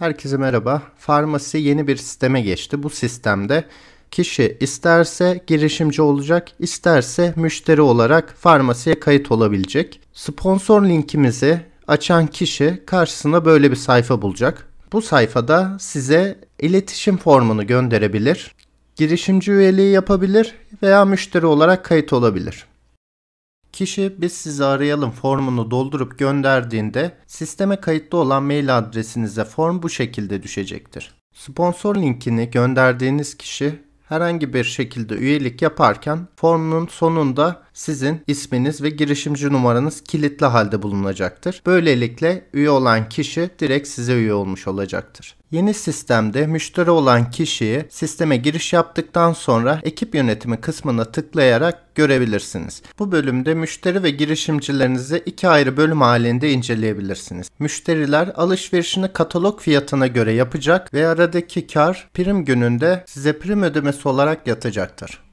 Herkese merhaba. Farmasi yeni bir sisteme geçti. Bu sistemde kişi isterse girişimci olacak, isterse müşteri olarak farmasiye kayıt olabilecek. Sponsor linkimizi açan kişi karşısına böyle bir sayfa bulacak. Bu sayfada size iletişim formunu gönderebilir, girişimci üyeliği yapabilir veya müşteri olarak kayıt olabilir. Kişi biz sizi arayalım formunu doldurup gönderdiğinde sisteme kayıtlı olan mail adresinize form bu şekilde düşecektir. Sponsor linkini gönderdiğiniz kişi herhangi bir şekilde üyelik yaparken formun sonunda sizin isminiz ve girişimci numaranız kilitli halde bulunacaktır. Böylelikle üye olan kişi direkt size üye olmuş olacaktır. Yeni sistemde müşteri olan kişiyi sisteme giriş yaptıktan sonra ekip yönetimi kısmına tıklayarak görebilirsiniz. Bu bölümde müşteri ve girişimcilerinizi iki ayrı bölüm halinde inceleyebilirsiniz. Müşteriler alışverişini katalog fiyatına göre yapacak ve aradaki kar prim gününde size prim ödemesi olarak yatacaktır.